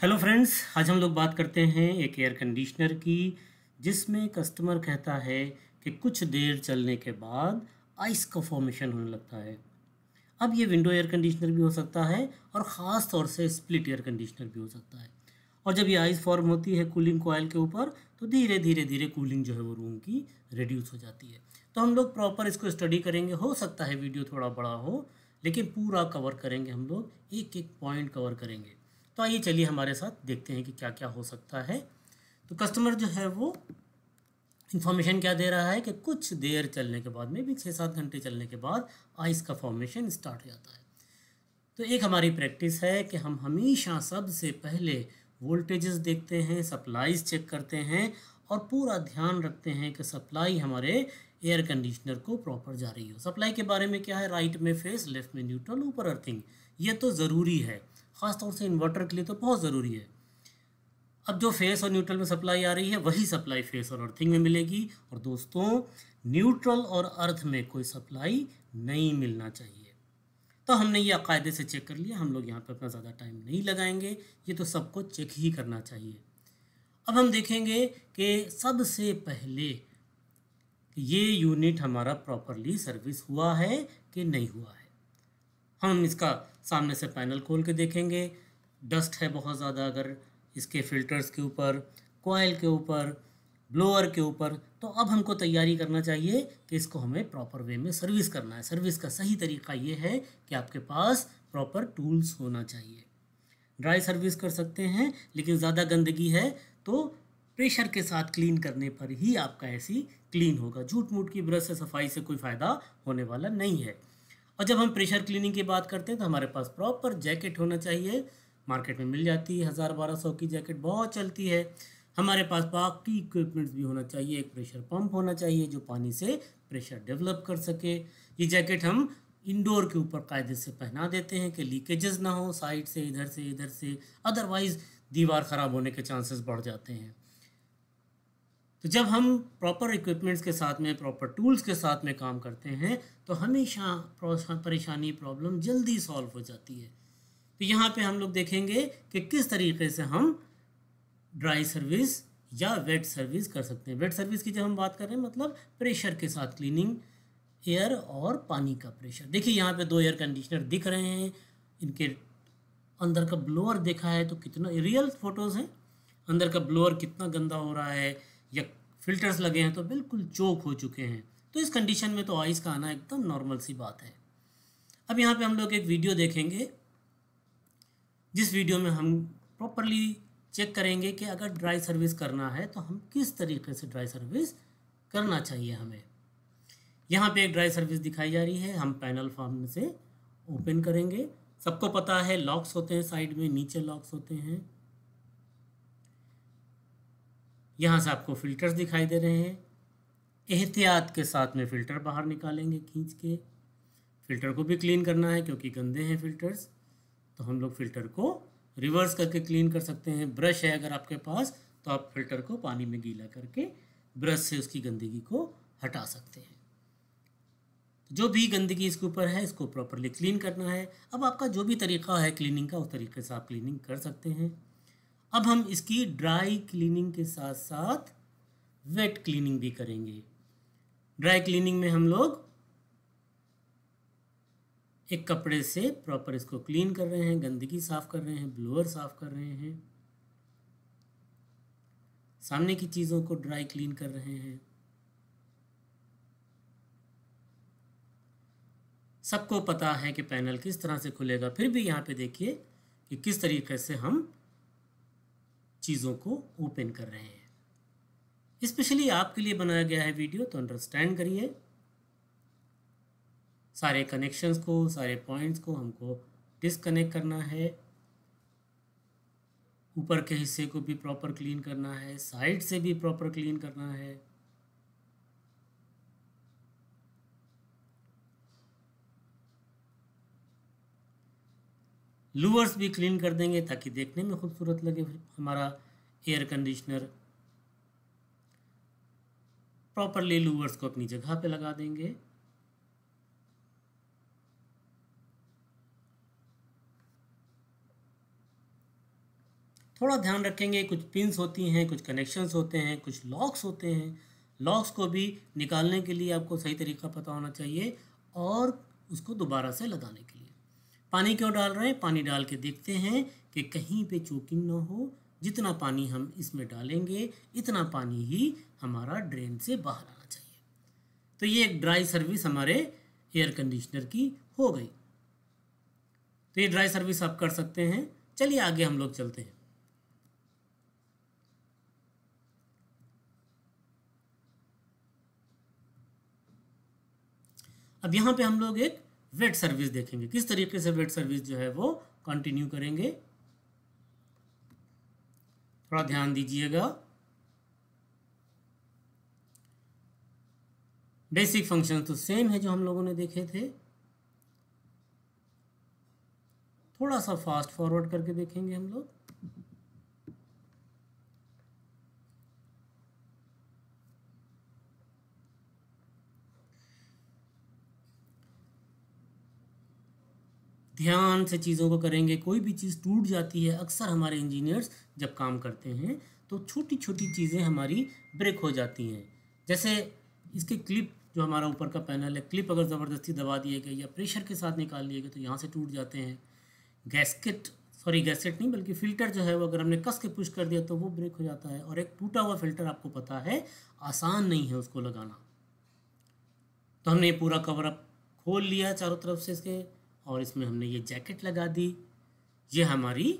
hello friends आज हम लोग बात करते हैं एक एयर कंडीशनर की जिसमें कस्टमर कहता है कि कुछ देर चलने के बाद आइस का फॉर्मेशन होने लगता है अब ये विंडो एयर कंडीशनर भी हो सकता है और ख़ास तौर से स्प्लिट एयर कंडीशनर भी हो सकता है और जब ये आइस फॉर्म होती है कूलिंग कोयल के ऊपर तो धीरे धीरे धीरे कूलिंग जो है वो रूम की रिड्यूस हो जाती है तो हम लोग प्रॉपर इसको स्टडी करेंगे हो सकता है वीडियो थोड़ा बड़ा हो लेकिन पूरा कवर करेंगे हम लोग एक एक पॉइंट कवर करेंगे तो आइए चलिए हमारे साथ देखते हैं कि क्या क्या हो सकता है तो कस्टमर जो है वो इन्फॉर्मेशन क्या दे रहा है कि कुछ देर चलने के बाद में भी छः सात घंटे चलने के बाद आइस का फॉर्मेशन स्टार्ट हो जाता है तो एक हमारी प्रैक्टिस है कि हम हमेशा सबसे पहले वोल्टेजेस देखते हैं सप्लाईज चेक करते हैं और पूरा ध्यान रखते हैं कि सप्लाई हमारे एयर कंडीशनर को प्रॉपर जा रही हो सप्लाई के बारे में क्या है राइट में फेस लेफ्ट में न्यूट्रल ऊपर अर्थिंग ये तो ज़रूरी है ख़ासतौर से इन्वर्टर के लिए तो बहुत ज़रूरी है अब जो फेस और न्यूट्रल में सप्लाई आ रही है वही सप्लाई फेस और अर्थिंग में मिलेगी और दोस्तों न्यूट्रल और अर्थ में कोई सप्लाई नहीं मिलना चाहिए तो हमने ये अकायदे से चेक कर लिया हम लोग यहाँ पर अपना ज़्यादा टाइम नहीं लगाएंगे ये तो सबको चेक ही करना चाहिए अब हम देखेंगे कि सबसे पहले ये यूनिट हमारा प्रॉपरली सर्विस हुआ है कि नहीं हुआ है हम इसका सामने से पैनल खोल के देखेंगे डस्ट है बहुत ज़्यादा अगर इसके फिल्टर्स के ऊपर कोयल के ऊपर ब्लोअर के ऊपर तो अब हमको तैयारी करना चाहिए कि इसको हमें प्रॉपर वे में सर्विस करना है सर्विस का सही तरीका ये है कि आपके पास प्रॉपर टूल्स होना चाहिए ड्राई सर्विस कर सकते हैं लेकिन ज़्यादा गंदगी है तो प्रेशर के साथ क्लीन करने पर ही आपका ऐसी क्लीन होगा झूठ मूठ की ब्रश से सफाई से कोई फ़ायदा होने वाला नहीं है और जब हम प्रेशर क्लीनिंग की बात करते हैं तो हमारे पास प्रॉपर जैकेट होना चाहिए मार्केट में मिल जाती है हज़ार बारह सौ की जैकेट बहुत चलती है हमारे पास बाकी इक्विपमेंट्स भी होना चाहिए एक प्रेशर पंप होना चाहिए जो पानी से प्रेशर डेवलप कर सके ये जैकेट हम इंडोर के ऊपर कायदे से पहना देते हैं कि लीकेजेस ना हो साइड से इधर से इधर से अदरवाइज़ दीवार ख़राब होने के चांसेस बढ़ जाते हैं तो जब हम प्रॉपर इक्विपमेंट्स के साथ में प्रॉपर टूल्स के साथ में काम करते हैं तो हमेशा परेशानी प्रॉब्लम जल्दी सॉल्व हो जाती है तो यहाँ पे हम लोग देखेंगे कि किस तरीके से हम ड्राई सर्विस या वेट सर्विस कर सकते हैं वेट सर्विस की जब हम बात कर रहे हैं मतलब प्रेशर के साथ क्लीनिंग एयर और पानी का प्रेशर देखिए यहाँ पे दो एयर कंडीशनर दिख रहे हैं इनके अंदर का ब्लोअर देखा है तो कितना रियल फोटोज़ हैं अंदर का ब्लोअर कितना गंदा हो रहा है या फिल्टर्स लगे हैं तो बिल्कुल चोक हो चुके हैं तो इस कंडीशन में तो आइस का आना एकदम नॉर्मल सी बात है अब यहाँ पे हम लोग एक वीडियो देखेंगे जिस वीडियो में हम प्रॉपरली चेक करेंगे कि अगर ड्राई सर्विस करना है तो हम किस तरीके से ड्राई सर्विस करना चाहिए हमें यहाँ पे एक ड्राई सर्विस दिखाई जा रही है हम पैनल फॉर्म से ओपन करेंगे सबको पता है लॉक्स होते हैं साइड में नीचे लॉक्स होते हैं यहाँ से आपको फ़िल्टर्स दिखाई दे रहे हैं एहतियात के साथ में फ़िल्टर बाहर निकालेंगे खींच के फ़िल्टर को भी क्लीन करना है क्योंकि गंदे हैं फ़िल्टर्स तो हम लोग फ़िल्टर को रिवर्स करके क्लीन कर सकते हैं ब्रश है अगर आपके पास तो आप फिल्टर को पानी में गीला करके ब्रश से उसकी गंदगी को हटा सकते हैं जो भी गंदगी इसके ऊपर है इसको प्रॉपरली क्लीन करना है अब आपका जो भी तरीका है क्लीनिंग का उस तरीके से आप क्लीनिंग कर सकते हैं अब हम इसकी ड्राई क्लीनिंग के साथ साथ वेट क्लीनिंग भी करेंगे ड्राई क्लीनिंग में हम लोग एक कपड़े से प्रॉपर इसको क्लीन कर रहे हैं गंदगी साफ कर रहे हैं ब्लोअर साफ कर रहे हैं सामने की चीज़ों को ड्राई क्लीन कर रहे हैं सबको पता है कि पैनल किस तरह से खुलेगा फिर भी यहाँ पे देखिए कि किस तरीके से हम चीज़ों को ओपन कर रहे हैं स्पेशली आपके लिए बनाया गया है वीडियो तो अंडरस्टैंड करिए सारे कनेक्शंस को सारे पॉइंट्स को हमको डिसकनेक्ट करना है ऊपर के हिस्से को भी प्रॉपर क्लीन करना है साइड से भी प्रॉपर क्लीन करना है लूवर्स भी क्लीन कर देंगे ताकि देखने में खूबसूरत लगे हमारा एयर कंडीशनर प्रॉपरली लूवर्स को अपनी जगह पे लगा देंगे थोड़ा ध्यान रखेंगे कुछ पिंस होती हैं कुछ कनेक्शंस होते हैं कुछ लॉक्स होते हैं लॉक्स को भी निकालने के लिए आपको सही तरीका पता होना चाहिए और उसको दोबारा से लगाने के लिए पानी क्यों डाल रहे हैं पानी डाल के देखते हैं कि कहीं पे चोकिंग ना हो जितना पानी हम इसमें डालेंगे इतना पानी ही हमारा ड्रेन से बाहर आना चाहिए तो ये एक ड्राई सर्विस हमारे एयर कंडीशनर की हो गई तो ये ड्राई सर्विस आप कर सकते हैं चलिए आगे हम लोग चलते हैं अब यहाँ पे हम लोग एक वेट सर्विस देखेंगे किस तरीके से वेट सर्विस जो है वो कंटिन्यू करेंगे थोड़ा ध्यान दीजिएगा बेसिक फंक्शन तो सेम है जो हम लोगों ने देखे थे थोड़ा सा फास्ट फॉरवर्ड करके देखेंगे हम लोग ध्यान से चीज़ों को करेंगे कोई भी चीज़ टूट जाती है अक्सर हमारे इंजीनियर्स जब काम करते हैं तो छोटी छोटी चीज़ें हमारी ब्रेक हो जाती हैं जैसे इसके क्लिप जो हमारा ऊपर का पैनल है क्लिप अगर ज़बरदस्ती दबा दिए गए या प्रेशर के साथ निकाल लिए गए तो यहाँ से टूट जाते हैं गैसकेट सॉरी गैसकेट नहीं बल्कि फ़िल्टर जो है वो अगर हमने कस के पुश कर दिया तो वो ब्रेक हो जाता है और एक टूटा हुआ फिल्टर आपको पता है आसान नहीं है उसको लगाना तो हमने ये पूरा कवर अप खोल लिया चारों तरफ से इसके और इसमें हमने ये जैकेट लगा दी ये हमारी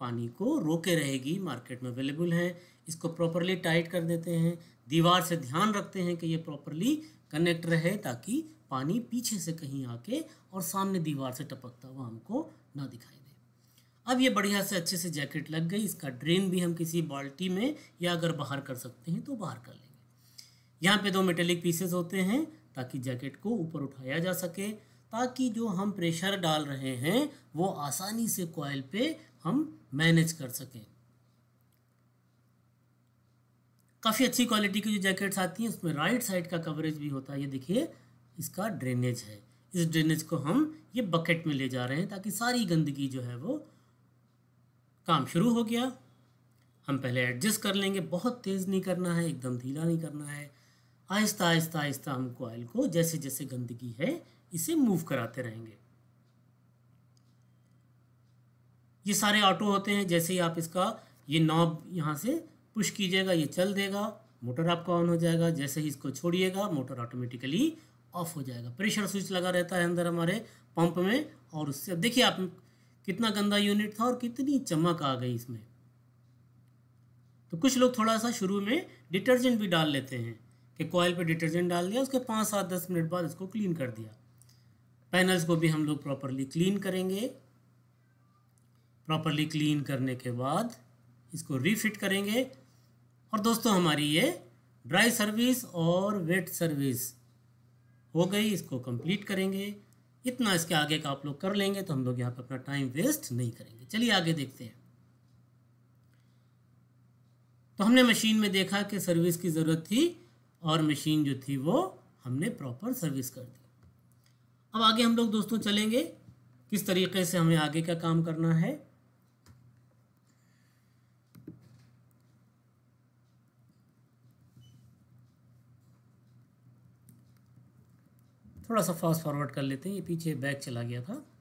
पानी को रोके रहेगी मार्केट में अवेलेबल है इसको प्रॉपरली टाइट कर देते हैं दीवार से ध्यान रखते हैं कि ये प्रॉपरली कनेक्ट रहे ताकि पानी पीछे से कहीं आके और सामने दीवार से टपकता हुआ हमको ना दिखाई दे अब ये बढ़िया से अच्छे से जैकेट लग गई इसका ड्रेन भी हम किसी बाल्टी में या अगर बाहर कर सकते हैं तो बाहर कर लेंगे यहाँ पे दो मेटेलिक पीसेस होते हैं ताकि जैकेट को ऊपर उठाया जा सके ताकि जो हम प्रेशर डाल रहे हैं वो आसानी से कॉयल पे हम मैनेज कर सकें काफ़ी अच्छी क्वालिटी की जो जैकेट्स आती हैं उसमें राइट साइड का कवरेज भी होता है ये देखिए इसका ड्रेनेज है इस ड्रेनेज को हम ये बकेट में ले जा रहे हैं ताकि सारी गंदगी जो है वो काम शुरू हो गया हम पहले एडजस्ट कर लेंगे बहुत तेज़ नहीं करना है एकदम ढीला नहीं करना है आहिस्ता आहिस्ता आहिस्ता हम कोयल को जैसे जैसे गंदगी है इसे मूव कराते रहेंगे ये सारे ऑटो होते हैं जैसे ही आप इसका ये नॉब यहाँ से पुश कीजिएगा ये चल देगा मोटर आपका ऑन हो जाएगा जैसे ही इसको छोड़िएगा मोटर ऑटोमेटिकली ऑफ हो जाएगा प्रेशर स्विच लगा रहता है अंदर हमारे पंप में और उससे अब देखिए आप कितना गंदा यूनिट था और कितनी चमक आ गई इसमें तो कुछ लोग थोड़ा सा शुरू में डिटर्जेंट भी डाल लेते हैं कि कॉयल पे डिटर्जेंट डाल दिया उसके पाँच सात दस मिनट बाद इसको क्लीन कर दिया पैनल्स को भी हम लोग प्रॉपरली क्लीन करेंगे प्रॉपरली क्लीन करने के बाद इसको रीफिट करेंगे और दोस्तों हमारी ये ड्राई सर्विस और वेट सर्विस हो गई इसको कंप्लीट करेंगे इतना इसके आगे का आप लोग कर लेंगे तो हम लोग यहाँ पर अपना टाइम वेस्ट नहीं करेंगे चलिए आगे देखते हैं तो हमने मशीन में देखा कि सर्विस की ज़रूरत थी और मशीन जो थी वो हमने प्रॉपर सर्विस कर दी अब आगे हम लोग दोस्तों चलेंगे किस तरीके से हमें आगे का काम करना है थोड़ा सा फास्ट फॉरवर्ड कर लेते हैं ये पीछे बैग चला गया था